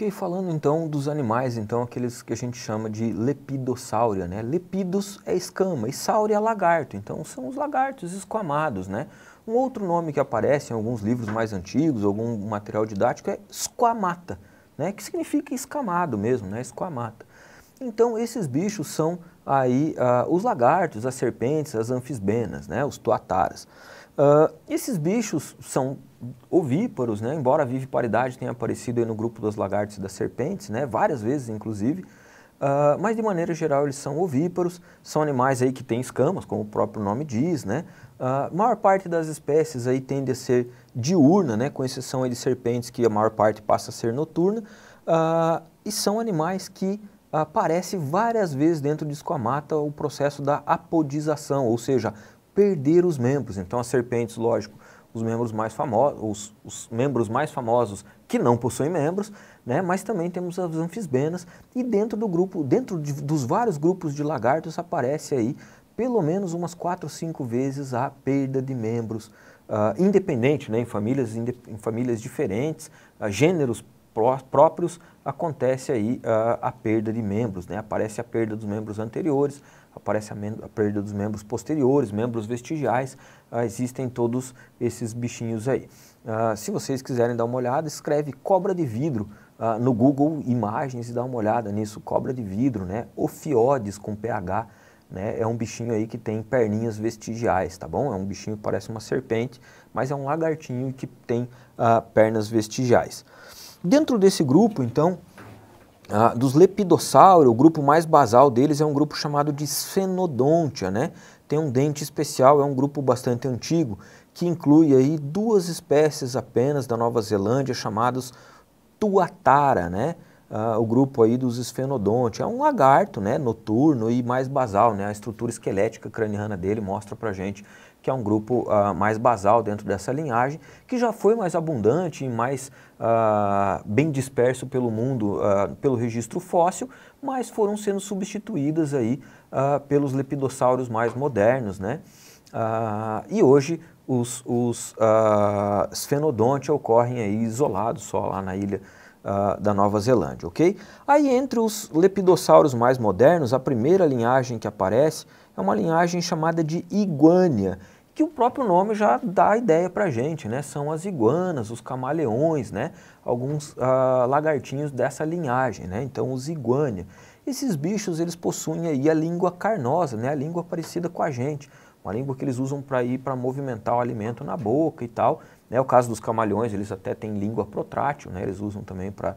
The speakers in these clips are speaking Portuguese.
Fiquei falando então dos animais, então aqueles que a gente chama de lepidossáuria, né? Lepidos é escama e sauria é lagarto, então são os lagartos esquamados, né? Um outro nome que aparece em alguns livros mais antigos, algum material didático, é esquamata, né? Que significa escamado mesmo, né? Esquamata. Então esses bichos são aí ah, os lagartos, as serpentes, as anfisbenas, né? Os tuataras. Uh, esses bichos são ovíparos, né? embora a viviparidade tenha aparecido no grupo dos lagartos e das serpentes, né? várias vezes inclusive, uh, mas de maneira geral eles são ovíparos, são animais aí que têm escamas, como o próprio nome diz. Né? Uh, a maior parte das espécies aí tende a ser diurna, né? com exceção de serpentes que a maior parte passa a ser noturna, e são animais que aparece várias vezes dentro de esquamata o processo da apodização, ou seja, perder os membros. Então as serpentes, lógico, os membros mais famosos, os, os membros mais famosos que não possuem membros, né? Mas também temos as anfisbenas e dentro do grupo, dentro de, dos vários grupos de lagartos aparece aí pelo menos umas quatro, cinco vezes a perda de membros, uh, independente, né? Em famílias, em famílias diferentes, uh, gêneros pró próprios, acontece aí a, a perda de membros, né? Aparece a perda dos membros anteriores, aparece a, a perda dos membros posteriores, membros vestigiais, ah, existem todos esses bichinhos aí. Ah, se vocês quiserem dar uma olhada, escreve cobra de vidro ah, no Google Imagens e dá uma olhada nisso, cobra de vidro, né? Ofiodes com pH, né? É um bichinho aí que tem perninhas vestigiais, tá bom? É um bichinho que parece uma serpente, mas é um lagartinho que tem pernas vestigiais. Dentro desse grupo, então, ah, dos lepidossauros, o grupo mais basal deles é um grupo chamado de Cenodontia, né? Tem um dente especial, é um grupo bastante antigo, que inclui aí duas espécies apenas da Nova Zelândia chamados tuatara, né? Ah, o grupo aí dos esfenodontes. É um lagarto, né? Noturno e mais basal, né? A estrutura esquelética craniana dele mostra pra gente que é um grupo uh, mais basal dentro dessa linhagem, que já foi mais abundante e mais uh, bem disperso pelo mundo uh, pelo registro fóssil, mas foram sendo substituídas aí pelos lepidossauros mais modernos, né? e hoje os, os uh, ocorrem aí isolados só lá na ilha uh, da Nova Zelândia, ok? Aí entre os lepidossauros mais modernos, a primeira linhagem que aparece é uma linhagem chamada de iguânia, que o próprio nome já dá a ideia para gente, né? São as iguanas, os camaleões, né? Alguns ah, lagartinhos dessa linhagem, né? Então, os iguânia. Esses bichos, eles possuem aí a língua carnosa, né? A língua parecida com a gente, uma língua que eles usam para ir para movimentar o alimento na boca e tal. Né? O caso dos camalhões, eles até têm língua protrátil, né? eles usam também para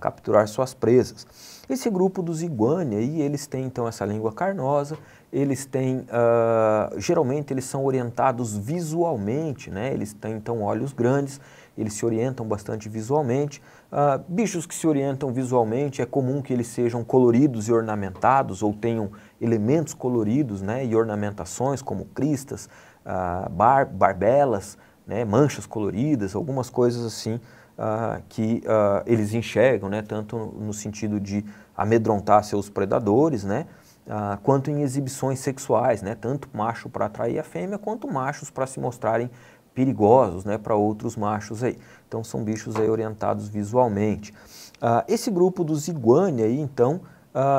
capturar suas presas. Esse grupo dos iguane aí, eles têm então essa língua carnosa, eles têm, uh, geralmente eles são orientados visualmente, né? eles têm então olhos grandes, eles se orientam bastante visualmente. Uh, bichos que se orientam visualmente, é comum que eles sejam coloridos e ornamentados ou tenham elementos coloridos né? e ornamentações como cristas, uh, bar barbelas, né, manchas coloridas, algumas coisas assim ah, que ah, eles enxergam, né, tanto no sentido de amedrontar seus predadores, né, ah, quanto em exibições sexuais, né, tanto macho para atrair a fêmea, quanto machos para se mostrarem perigosos né, para outros machos aí. Então são bichos aí orientados visualmente. esse grupo dos iguane aí, então,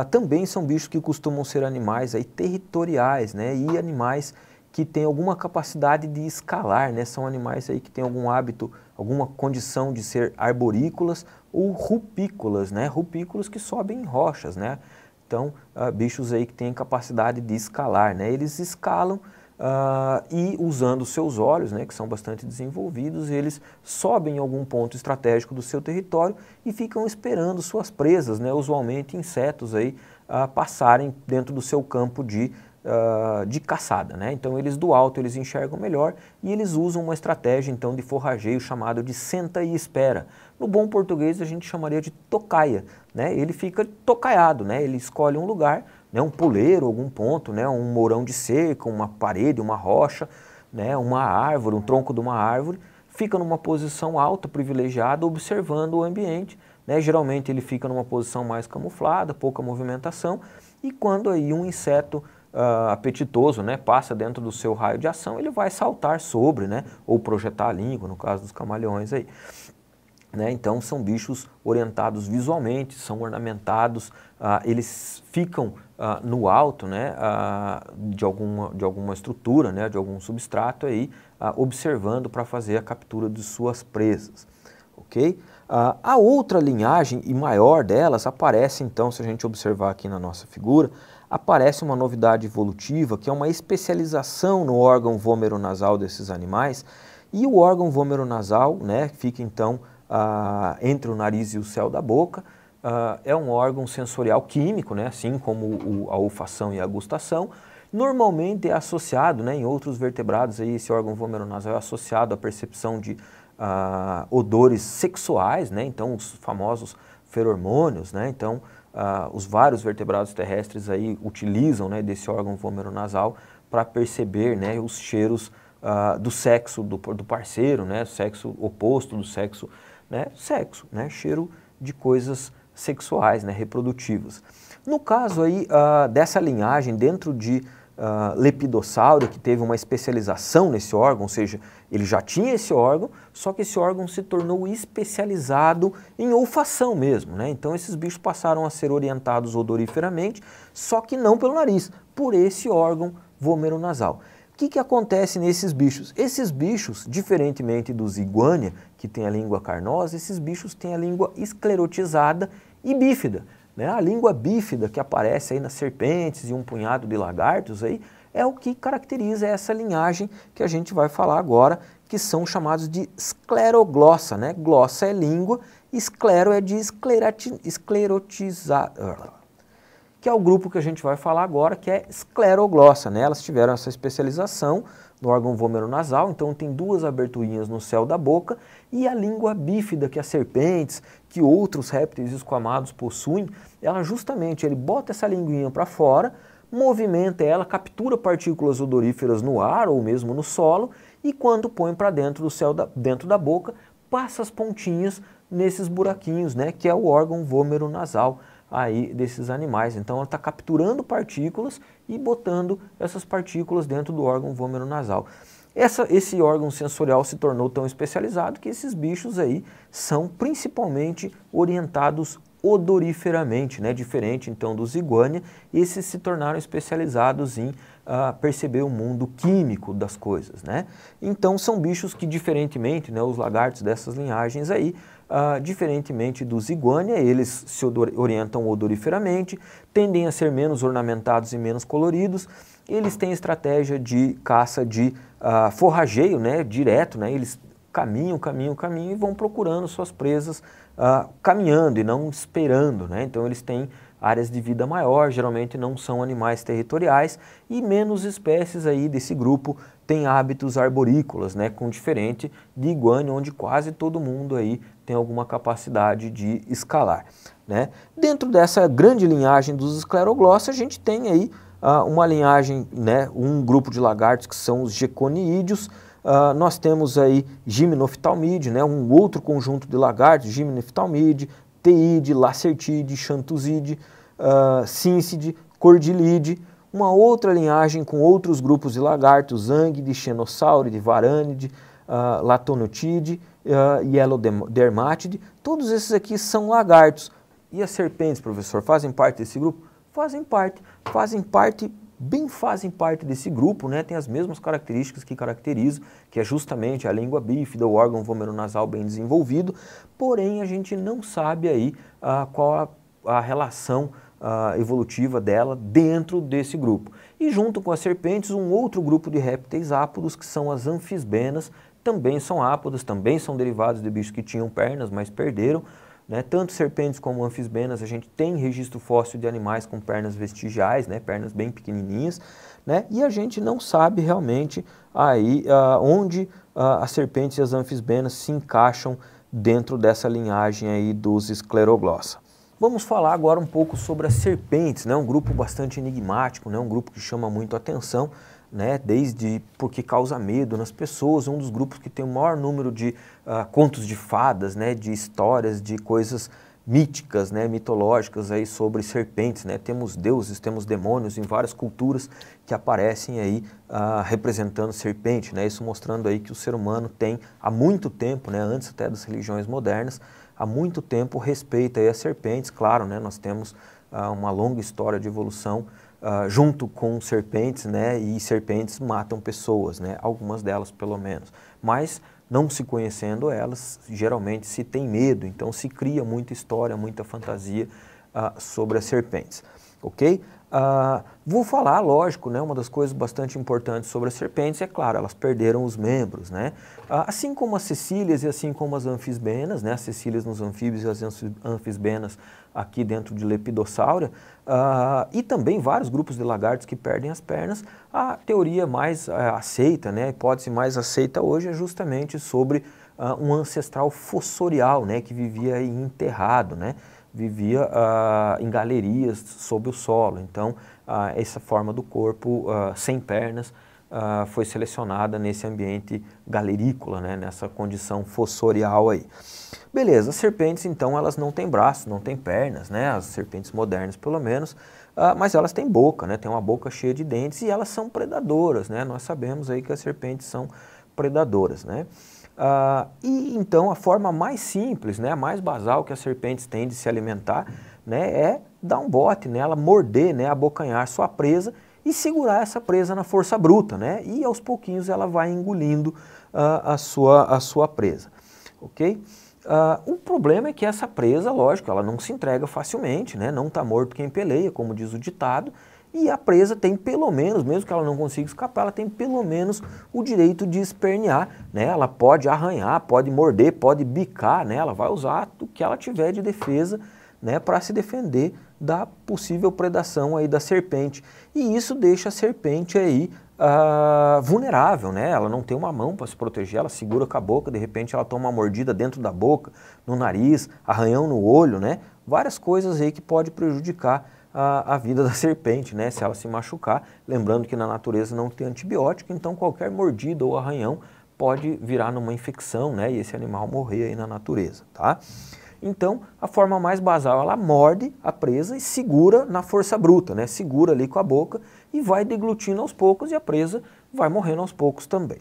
também são bichos que costumam ser animais aí territoriais né, e animais que tem alguma capacidade de escalar, né? São animais aí que têm algum hábito, alguma condição de ser arborícolas ou rupícolas, né? Rupícolas que sobem em rochas, né? Então, uh, bichos aí que têm capacidade de escalar, né? Eles escalam uh, e usando seus olhos, né, que são bastante desenvolvidos, eles sobem em algum ponto estratégico do seu território e ficam esperando suas presas, né, usualmente insetos aí, uh, passarem dentro do seu campo de uh, de caçada, né? Então eles do alto eles enxergam melhor e eles usam uma estratégia então de forrageio chamado de senta e espera. No bom português a gente chamaria de tocaia, né? Ele fica tocaiado, né? Ele escolhe um lugar, né? Um poleiro, algum ponto, né? Um mourão de cerca, uma parede, uma rocha, né? Uma árvore, um tronco de uma árvore, fica numa posição alta, privilegiada, observando o ambiente. Né? Geralmente ele fica numa posição mais camuflada, pouca movimentação, e quando aí um inseto uh, apetitoso, né, passa dentro do seu raio de ação, ele vai saltar sobre, né, ou projetar a língua, no caso dos camaleões aí. Né? Então são bichos orientados visualmente, são ornamentados, uh, eles ficam uh, no alto né? Uh, de, alguma, de alguma estrutura, né? de algum substrato aí, observando para fazer a captura de suas presas. ok? a outra linhagem e maior delas aparece então, se a gente observar aqui na nossa figura, aparece uma novidade evolutiva, que é uma especialização no órgão vômero-nasal desses animais, e o órgão vômero-nasal, né, fica então ah, entre o nariz e o céu da boca, ah, é um órgão sensorial químico, né, assim como o, a olfação e a gustação, normalmente é associado, né, em outros vertebrados, aí, esse órgão vômero-nasal é associado à percepção de ah, odores sexuais, né, então os famosos feromônios, né, então ah, os vários vertebrados terrestres aí utilizam né, desse órgão vomeronasal para perceber né, os cheiros ah, do sexo do, do, parceiro, né, sexo oposto do sexo, né, sexo, né, cheiro de coisas sexuais, né, reprodutivas. No caso aí ah, dessa linhagem dentro de uh, lepidossauro, que teve uma especialização nesse órgão, ou seja, ele já tinha esse órgão, só que esse órgão se tornou especializado em olfação mesmo. Né? Então esses bichos passaram a ser orientados odoriferamente, só que não pelo nariz, por esse órgão vomeronasal. O que, que acontece nesses bichos? Esses bichos, diferentemente dos iguânia, que tem a língua carnosa, esses bichos têm a língua esclerotizada e bífida. Né? A língua bífida que aparece aí nas serpentes e um punhado de lagartos aí, é o que caracteriza essa linhagem que a gente vai falar agora, que são chamados de escleroglossa. Né? Glossa é língua, esclero é de esclerotizar, que é o grupo que a gente vai falar agora, que é escleroglossa. Né? Elas tiveram essa especialização no órgão vomero-nasal, então tem duas aberturinhas no céu da boca, e a língua bífida que as serpentes, que outros répteis esquamados possuem, ela justamente, ele bota essa linguinha para fora, movimenta ela, captura partículas odoríferas no ar ou mesmo no solo, e quando põe para dentro do céu, da, dentro da boca, passa as pontinhas nesses buraquinhos, né, que é o órgão vômero nasal aí desses animais. Então ela está capturando partículas e botando essas partículas dentro do órgão vômero nasal. Essa, esse órgão sensorial se tornou tão especializado que esses bichos aí são principalmente orientados odoriferamente, né? diferente então dos iguânia, esses se tornaram especializados em uh, perceber o mundo químico das coisas. Né? Então são bichos que diferentemente, né, os lagartos dessas linhagens aí, Uh, diferentemente dos iguânia, eles se orientam odoriferamente, tendem a ser menos ornamentados e menos coloridos. Eles têm estratégia de caça de uh, forrageio, né, direto, né, eles caminham, caminham, caminham e vão procurando suas presas uh, caminhando e não esperando. Né, então eles têm áreas de vida maior, geralmente não são animais territoriais e menos espécies aí desse grupo têm hábitos arborícolas, né, com diferente de iguana, onde quase todo mundo aí tem alguma capacidade de escalar. Né? Dentro dessa grande linhagem dos escleroglossos, a gente tem aí uh, uma linhagem, né, um grupo de lagartos que são os geconiídeos, uh, nós temos aí gimnoftalmide, né, um outro conjunto de lagartos, gimnoftalmide, teide, lacertide, xantuside, uh, ah, cincide, cordilide, uma outra linhagem com outros grupos de lagartos, angide, de xenossauro, de varânide, uh, latonotide, uh, Yellow Dermatid, todos esses aqui são lagartos. E as serpentes, professor, fazem parte desse grupo? Fazem parte, fazem parte, bem fazem parte desse grupo, né? Tem as mesmas características que caracterizam, que é justamente a língua bífida, o órgão vomeronasal bem desenvolvido, porém a gente não sabe aí uh, qual a, a relação uh, evolutiva dela dentro desse grupo. E junto com as serpentes, um outro grupo de répteis ápodos, que são as anfisbenas, também são ápodas, também são derivados de bichos que tinham pernas, mas perderam. Né? Tanto serpentes como anfisbenas, a gente tem registro fóssil de animais com pernas vestigiais, né? pernas bem pequenininhas, né? e a gente não sabe realmente aí ah, onde ah, as serpentes e as anfisbenas se encaixam dentro dessa linhagem aí dos escleroglossa. Vamos falar agora um pouco sobre as serpentes, né? um grupo bastante enigmático, né? um grupo que chama muito atenção, né? desde porque causa medo nas pessoas, é um dos grupos que tem o maior número de uh, contos de fadas, né? de histórias, de coisas míticas, né? mitológicas aí sobre serpentes. Né? Temos deuses, temos demônios em várias culturas que aparecem aí uh, representando serpente. Né? Isso mostrando aí que o ser humano tem há muito tempo, né? antes até das religiões modernas, há muito tempo respeita aí as serpentes. Claro, né? nós temos uh, uma longa história de evolução uh, junto com serpentes, né? E serpentes matam pessoas, né? Algumas delas, pelo menos. Mas não se conhecendo elas, geralmente se tem medo, então se cria muita história, muita fantasia uh, sobre as serpentes, ok? Ah, vou falar, lógico, né, uma das coisas bastante importantes sobre as serpentes é, claro, elas perderam os membros. Né? Ah, assim como as cecílias e assim como as anfisbenas, né, as cecílias nos anfíbios e as anfisbenas aqui dentro de Lepidossaura, ah, e também vários grupos de lagartos que perdem as pernas, a teoria mais eh, aceita, né, a hipótese mais aceita hoje é justamente sobre um ancestral fossorial né, que vivia enterrado. Né? vivia uh, em galerias sob o solo. Então, uh, essa forma do corpo uh, sem pernas foi selecionada nesse ambiente galerícola, né, nessa condição fossorial aí. Beleza, as serpentes então elas não têm braços, não têm pernas, né, as serpentes modernas pelo menos, mas elas têm boca, né, tem uma boca cheia de dentes e elas são predadoras, né, nós sabemos aí que as serpentes são predadoras, né. Uh, e então a forma mais simples, né, a mais basal que as serpentes têm de se alimentar né, é dar um bote nela, morder, né, abocanhar sua presa e segurar essa presa na força bruta. Né, e aos pouquinhos ela vai engolindo uh, a, sua, a sua presa. ok? Uh, o problema é que essa presa, lógico, ela não se entrega facilmente, né? não está morto quem peleia, como diz o ditado, e a presa tem pelo menos, mesmo que ela não consiga escapar, ela tem pelo menos o direito de espernear, né? Ela pode arranhar, pode morder, pode bicar, né? Ela vai usar o que ela tiver de defesa, né, para se defender da possível predação aí da serpente. E isso deixa a serpente aí Uh, vulnerável, né? Ela não tem uma mão para se proteger, ela segura com a boca, de repente ela toma uma mordida dentro da boca, no nariz, arranhão no olho, né? Várias coisas aí que pode prejudicar a, a vida da serpente, né? Se ela se machucar. Lembrando que na natureza não tem antibiótico, então qualquer mordida ou arranhão pode virar numa infecção, né? E esse animal morrer aí na natureza, tá? Então, a forma mais basal, ela morde a presa e segura na força bruta, né? Segura ali com a boca e vai deglutindo aos poucos e a presa vai morrendo aos poucos também,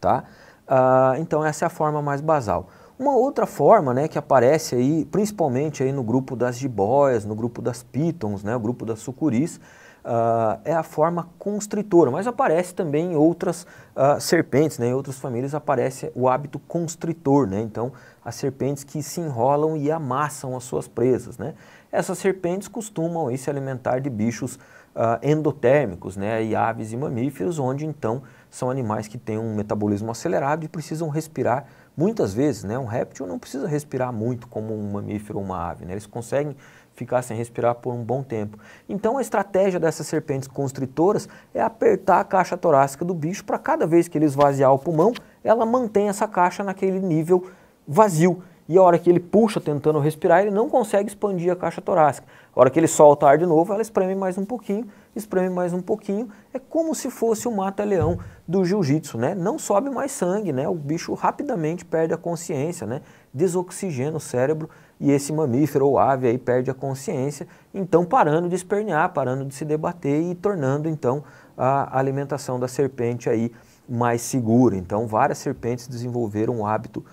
tá? Ah, então, essa é a forma mais basal. Uma outra forma né, que aparece aí, principalmente aí no grupo das jiboias, no grupo das pitons, né, o grupo das sucuris, uh, é a forma constritora, mas aparece também em outras uh, serpentes, né, em outras famílias aparece o hábito constritor, né, então as serpentes que se enrolam e amassam as suas presas. Né. Essas serpentes costumam aí, se alimentar de bichos uh, endotérmicos, né, e aves e mamíferos, onde então são animais que têm um metabolismo acelerado e precisam respirar Muitas vezes, né, um réptil não precisa respirar muito como um mamífero ou uma ave, né? eles conseguem ficar sem respirar por um bom tempo. Então a estratégia dessas serpentes constritoras é apertar a caixa torácica do bicho para cada vez que ele esvaziar o pulmão, ela mantém essa caixa naquele nível vazio e a hora que ele puxa tentando respirar, ele não consegue expandir a caixa torácica. A hora que ele solta ar de novo, ela espreme mais um pouquinho, espreme mais um pouquinho. É como se fosse o mata-leão do jiu-jitsu, né? Não sobe mais sangue, né? O bicho rapidamente perde a consciência, né? Desoxigena o cérebro e esse mamífero ou ave aí perde a consciência, então parando de espernear, parando de se debater e tornando então a alimentação da serpente aí mais segura. Então várias serpentes desenvolveram o hábito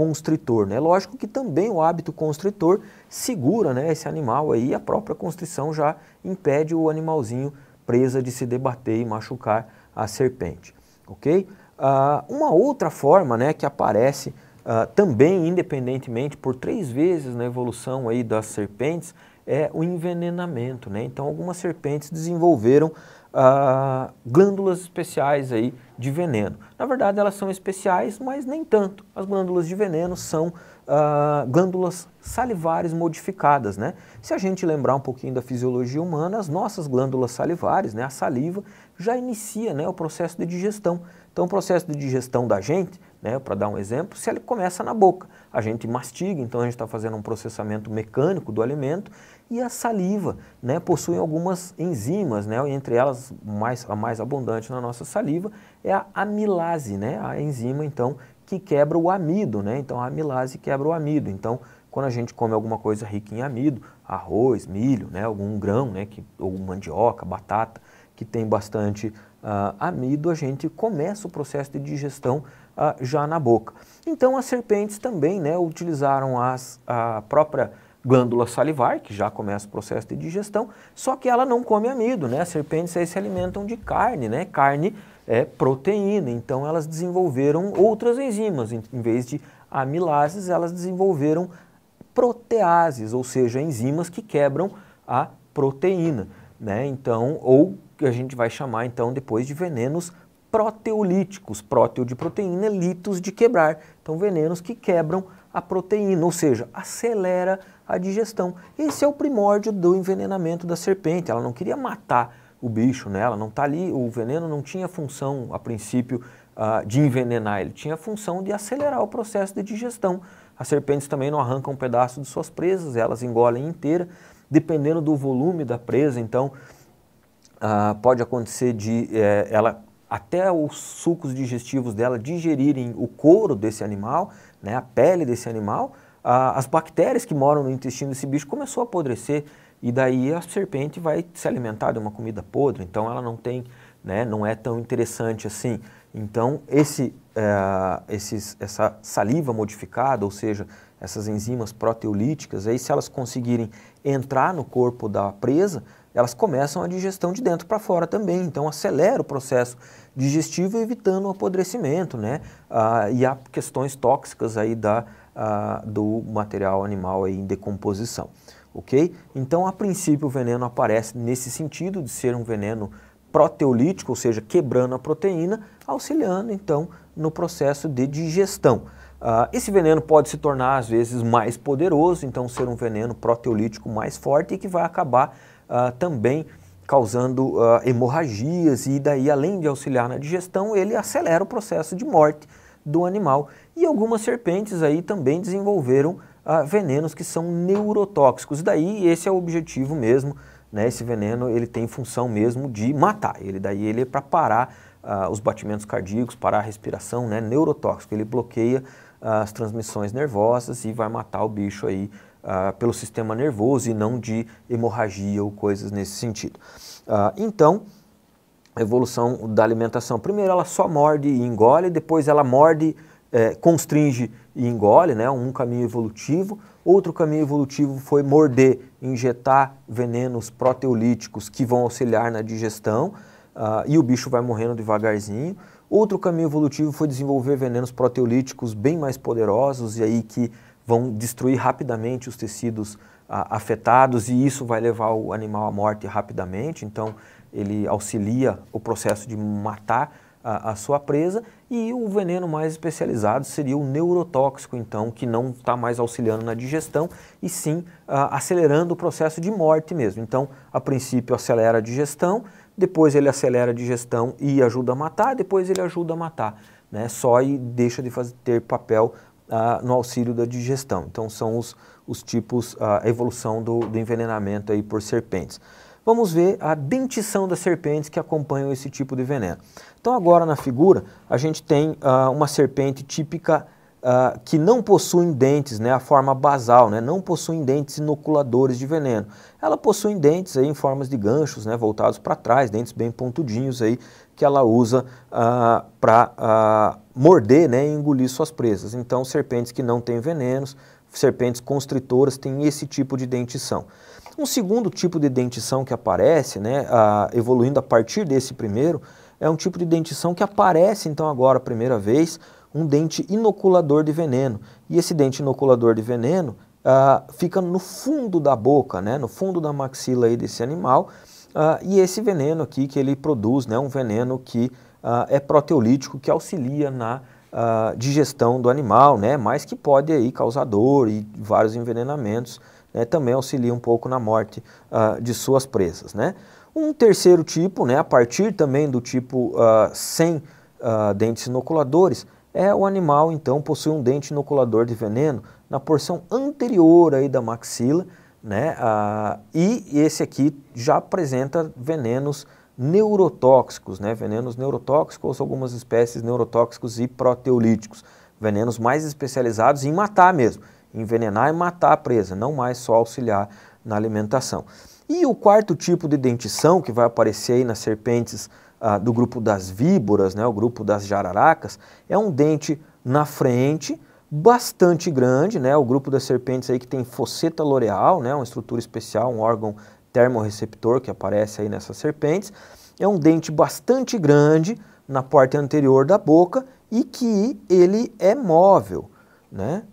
constritor. Né? Lógico que também o hábito constritor segura né, esse animal aí, a própria constrição já impede o animalzinho presa de se debater e machucar a serpente. Ok? Uh, uma outra forma né, que aparece uh, também independentemente por três vezes na evolução aí das serpentes é o envenenamento. Né? Então algumas serpentes desenvolveram uh, glândulas especiais aí de veneno. Na verdade, elas são especiais, mas nem tanto. As glândulas de veneno são ah, glândulas salivares modificadas, né? Se a gente lembrar um pouquinho da fisiologia humana, as nossas glândulas salivares, né, a saliva, já inicia né, o processo de digestão. Então, o processo de digestão da gente né, para dar um exemplo, se ele começa na boca. A gente mastiga, então a gente está fazendo um processamento mecânico do alimento e a saliva né, possui algumas enzimas, né, entre elas mais, a mais abundante na nossa saliva é a amilase, né, a enzima então que quebra o amido, né, então a amilase quebra o amido. Então quando a gente come alguma coisa rica em amido, arroz, milho, né, algum grão, né, que, ou mandioca, batata, que tem bastante uh, amido, a gente começa o processo de digestão ah, já na boca. Então as serpentes também né, utilizaram as, a própria glândula salivar, que já começa o processo de digestão, só que ela não come amido, né? As serpentes aí se alimentam de carne, né? Carne é proteína, então elas desenvolveram outras enzimas, em, em vez de amilases, elas desenvolveram proteases, ou seja, enzimas que quebram a proteína, né? Então, ou que a gente vai chamar então depois de venenos proteolíticos, próteo de proteína, litos de quebrar. Então, venenos que quebram a proteína, ou seja, acelera a digestão. Esse é o primórdio do envenenamento da serpente. Ela não queria matar o bicho, né? ela não está ali, o veneno não tinha função, a princípio, uh, de envenenar, ele tinha função de acelerar o processo de digestão. As serpentes também não arrancam um pedaço de suas presas, elas engolem inteira, dependendo do volume da presa, então uh, pode acontecer de uh, ela até os sucos digestivos dela digerirem o couro desse animal, né, a pele desse animal, a, as bactérias que moram no intestino desse bicho começou a apodrecer e daí a serpente vai se alimentar de uma comida podre, então ela não tem, né, não é tão interessante assim. Então esse, é, esses, essa saliva modificada, ou seja, essas enzimas proteolíticas, aí se elas conseguirem entrar no corpo da presa, elas começam a digestão de dentro para fora também, então acelera o processo digestivo evitando o apodrecimento, né? Ah, e há questões tóxicas aí da, ah, do material animal aí em decomposição, ok? Então, a princípio, o veneno aparece nesse sentido de ser um veneno proteolítico, ou seja, quebrando a proteína, auxiliando então no processo de digestão. Uh, esse veneno pode se tornar às vezes mais poderoso, então ser um veneno proteolítico mais forte e que vai acabar uh, também causando uh, hemorragias e daí além de auxiliar na digestão, ele acelera o processo de morte do animal. E algumas serpentes aí também desenvolveram uh, venenos que são neurotóxicos. Daí esse é o objetivo mesmo, né? Esse veneno ele tem função mesmo de matar. Ele daí ele é para parar uh, os batimentos cardíacos, parar a respiração, né? Neurotóxico. Ele bloqueia as transmissões nervosas e vai matar o bicho aí ah, pelo sistema nervoso e não de hemorragia ou coisas nesse sentido. Ah, então, a evolução da alimentação. Primeiro ela só morde e engole, depois ela morde, é, constringe e engole, né? um caminho evolutivo. Outro caminho evolutivo foi morder, injetar venenos proteolíticos que vão auxiliar na digestão ah, e o bicho vai morrendo devagarzinho. Outro caminho evolutivo foi desenvolver venenos proteolíticos bem mais poderosos e aí que vão destruir rapidamente os tecidos ah, afetados e isso vai levar o animal à morte rapidamente. Então, ele auxilia o processo de matar a, a sua presa. E o veneno mais especializado seria o neurotóxico, então, que não está mais auxiliando na digestão e sim ah, acelerando o processo de morte mesmo. Então, a princípio, acelera a digestão, depois ele acelera a digestão e ajuda a matar, depois ele ajuda a matar. Né, só e deixa de fazer, ter papel ah, no auxílio da digestão. Então são os, os tipos, a evolução do, do envenenamento aí por serpentes. Vamos ver a dentição das serpentes que acompanham esse tipo de veneno. Então agora na figura a gente tem ah, uma serpente típica uh, que não possuem dentes, né, a forma basal, né, não possuem dentes inoculadores de veneno. Ela possui dentes aí em formas de ganchos, né, voltados para trás, dentes bem pontudinhos aí que ela usa uh, ah, para uh, ah, morder, né, e engolir suas presas. Então, serpentes que não têm venenos, serpentes constritoras têm esse tipo de dentição. Um segundo tipo de dentição que aparece, né, uh, evoluindo a partir desse primeiro, é um tipo de dentição que aparece então agora a primeira vez um dente inoculador de veneno. E esse dente inoculador de veneno ah, fica no fundo da boca, né, no fundo da maxila aí desse animal. Ah, e esse veneno aqui que ele produz, né, um veneno que ah, é proteolítico, que auxilia na digestão do animal, né, mas que pode aí causar dor e vários envenenamentos. Né, também auxilia um pouco na morte uh, de suas presas. Né? Um terceiro tipo, né, a partir também do tipo uh, sem uh, dentes inoculadores, é o animal então possui um dente inoculador de veneno na porção anterior aí da maxila, né? Ah, e esse aqui já apresenta venenos neurotóxicos, né? Venenos neurotóxicos, algumas espécies neurotóxicos e proteolíticos, venenos mais especializados em matar mesmo, envenenar e matar a presa, não mais só auxiliar na alimentação. E o quarto tipo de dentição que vai aparecer aí nas serpentes ah, do grupo das víboras, né, o grupo das jararacas, é um dente na frente bastante grande, né, o grupo das serpentes aí que tem fosseta loreal, né, uma estrutura especial, um órgão termorreceptor que aparece aí nessas serpentes, é um dente bastante grande na parte anterior da boca e que ele é móvel, né?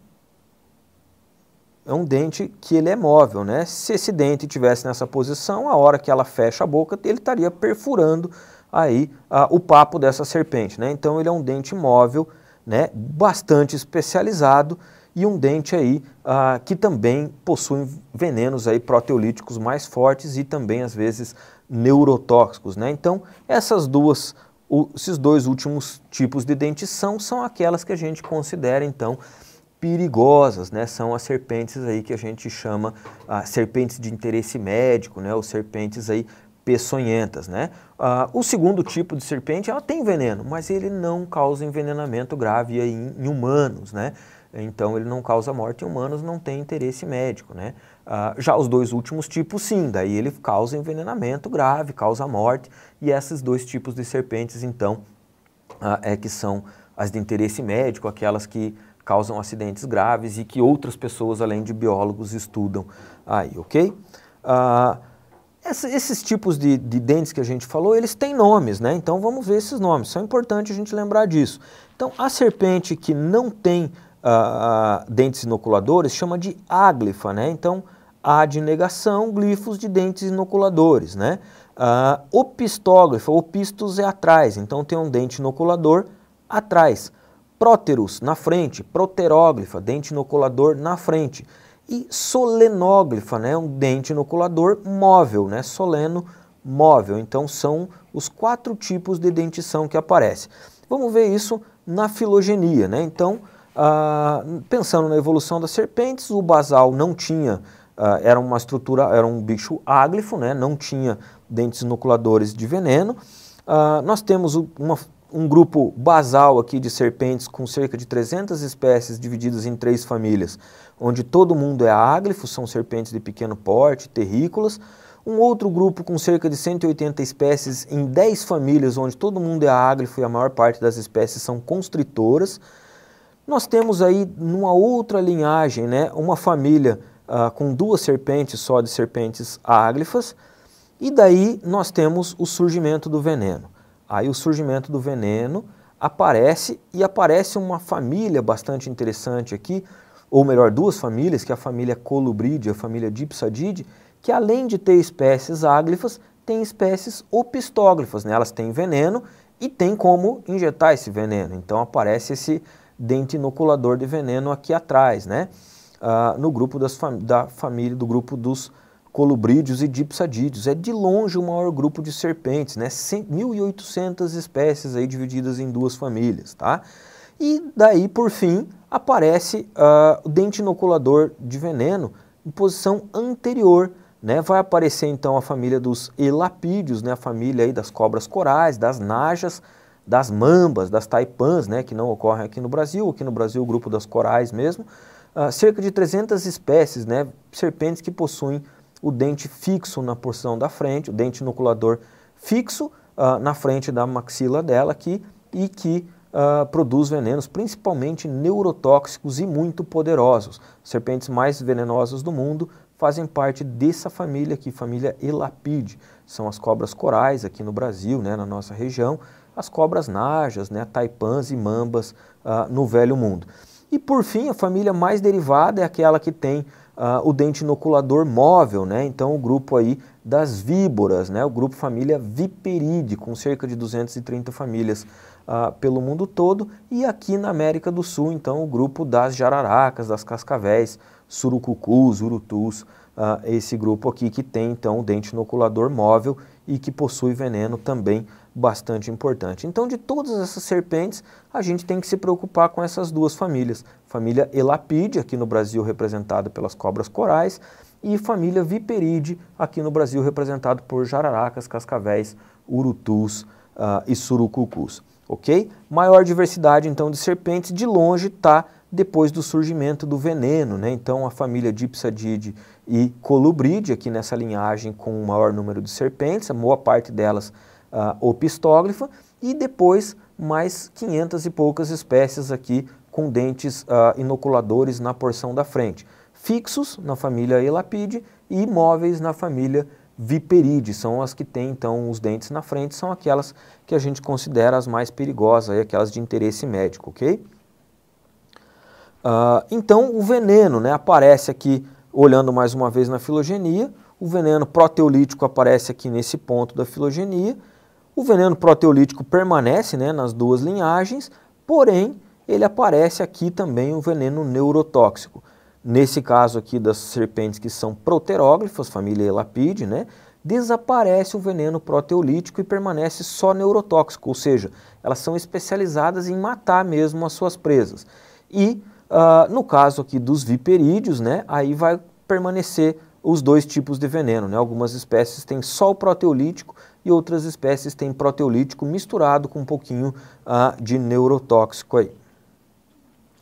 É um dente que ele é móvel, né? Se esse dente tivesse nessa posição, a hora que ela fecha a boca, ele estaria perfurando aí ah, o papo dessa serpente. Né? Então ele é um dente móvel, né, bastante especializado e um dente aí ah, que também possui venenos aí proteolíticos mais fortes e também às vezes neurotóxicos. Né? Então essas duas o, esses dois últimos tipos de dentição são aquelas que a gente considera então perigosas, né? São as serpentes aí que a gente chama ah, serpentes de interesse médico, né? Ou serpentes aí peçonhentas. Né? Ah, o segundo tipo de serpente, ela tem veneno, mas ele não causa envenenamento grave em, em humanos. Né? Então ele não causa morte em humanos, não tem interesse médico. Né? Ah, já os dois últimos tipos, sim, daí ele causa envenenamento grave, causa morte, e esses dois tipos de serpentes, então, ah, é que são as de interesse médico, aquelas que causam acidentes graves e que outras pessoas, além de biólogos, estudam aí, ok? Uh, essa, esses tipos de, de, dentes que a gente falou, eles têm nomes, né? Então vamos ver esses nomes, É importante a gente lembrar disso. Então a serpente que não tem ah, ah, dentes inoculadores chama de áglifa, né? Então a de negação, glifos de dentes inoculadores, né? Ah, opistógrafa, opistos é atrás, então tem um dente inoculador atrás. Próterus, na frente, proteróglifa, dente inoculador na frente e solenóglifa, né, um dente inoculador móvel, né, soleno móvel. Então são os quatro tipos de dentição que aparece. Vamos ver isso na filogenia, né? Então, ah, pensando na evolução das serpentes, o basal não tinha, ah, era uma estrutura, era um bicho áglifo, né? Não tinha dentes inoculadores de veneno. Ah, nós temos uma um grupo basal aqui de serpentes com cerca de 300 espécies divididas em três famílias, onde todo mundo é áglifo, são serpentes de pequeno porte, terrícolas. Um outro grupo com cerca de 180 espécies em 10 famílias, onde todo mundo é áglifo e a maior parte das espécies são constritoras. Nós temos aí, numa outra linhagem, né, uma família ah, com duas serpentes só de serpentes áglifas. E daí nós temos o surgimento do veneno. Aí o surgimento do veneno aparece e aparece uma família bastante interessante aqui, ou melhor, duas famílias, que é a família Colubride e a família Dipsadidae, que além de ter espécies áglifas, tem espécies opistóglifas, né? elas têm veneno e tem como injetar esse veneno. Então aparece esse dente inoculador de veneno aqui atrás, né? Ah, no grupo das fam da família, do grupo dos colubrídeos e dipsadídeos. É de longe o maior grupo de serpentes, né? 1.800 espécies aí divididas em duas famílias, tá? E daí, por fim, aparece uh, o dente inoculador de veneno em posição anterior, né? Vai aparecer então a família dos elapídeos, né? A família aí das cobras corais, das najas, das mambas, das taipãs, né? Que não ocorrem aqui no Brasil, aqui no Brasil o grupo das corais mesmo. Uh, cerca de 300 espécies, né? Serpentes que possuem o dente fixo na porção da frente, o dente inoculador fixo uh, na frente da maxila dela aqui e que uh, produz venenos, principalmente neurotóxicos e muito poderosos. Serpentes mais venenosas do mundo fazem parte dessa família aqui, família Elapide. São as cobras corais aqui no Brasil, né, na nossa região, as cobras najas, né, taipãs e mambas uh, no velho mundo. E por fim, a família mais derivada é aquela que tem ah, o dente inoculador móvel, né? Então o grupo aí das víboras, né? O grupo família Viperide, com cerca de 230 famílias ah, pelo mundo todo e aqui na América do Sul, então o grupo das jararacas, das cascavéis, surucucus, urutus, uh, esse grupo aqui que tem então o dente inoculador móvel e que possui veneno também bastante importante. Então de todas essas serpentes, a gente tem que se preocupar com essas duas famílias, família Elapide, aqui no Brasil representada pelas cobras corais, e família Viperide, aqui no Brasil representado por jararacas, cascavéis, urutus uh, e surucucus, ok? Maior diversidade então de serpentes, de longe está depois do surgimento do veneno. Né? Então, a família Dipsadid e Colubride, aqui nessa linhagem com o maior número de serpentes, a boa parte delas uh, ah, opistóglifa, e depois mais 500 e poucas espécies aqui com dentes uh, inoculadores na porção da frente. Fixos na família Elapide e imóveis na família Viperide, são as que têm então os dentes na frente, são aquelas que a gente considera as mais perigosas, aquelas de interesse médico, ok? Uh, então o veneno né, aparece aqui, olhando mais uma vez na filogenia, o veneno proteolítico aparece aqui nesse ponto da filogenia, o veneno proteolítico permanece né, nas duas linhagens, porém ele aparece aqui também o veneno neurotóxico. Nesse caso aqui das serpentes que são proteróglifos, família Elapide, né, desaparece o veneno proteolítico e permanece só neurotóxico, ou seja, elas são especializadas em matar mesmo as suas presas. E Uh, no caso aqui dos viperídeos, né, aí vai permanecer os dois tipos de veneno. Né? Algumas espécies têm só o proteolítico e outras espécies têm proteolítico misturado com um pouquinho uh, de neurotóxico aí.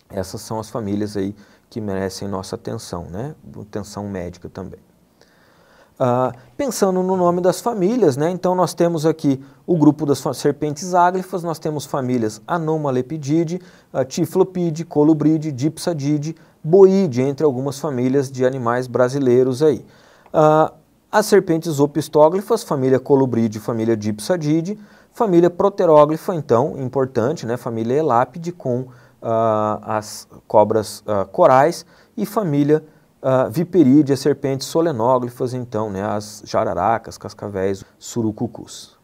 Essas são as famílias aí que merecem nossa atenção, né? Atenção médica também. Ah, pensando no nome das famílias, né? então nós temos aqui o grupo das serpentes áglifas, nós temos famílias Anomalepidide, ah, Tiflopide, Colubride, Dipsadide, Boide, entre algumas famílias de animais brasileiros aí. Ah, as serpentes opistóglifas, família Colubride, família Dipsadide, família Proteróglifa, então, importante, né? família Elápide com as cobras corais e família Uh, serpentes solenóglifas, então, né, as jararacas, cascavéis, surucucus.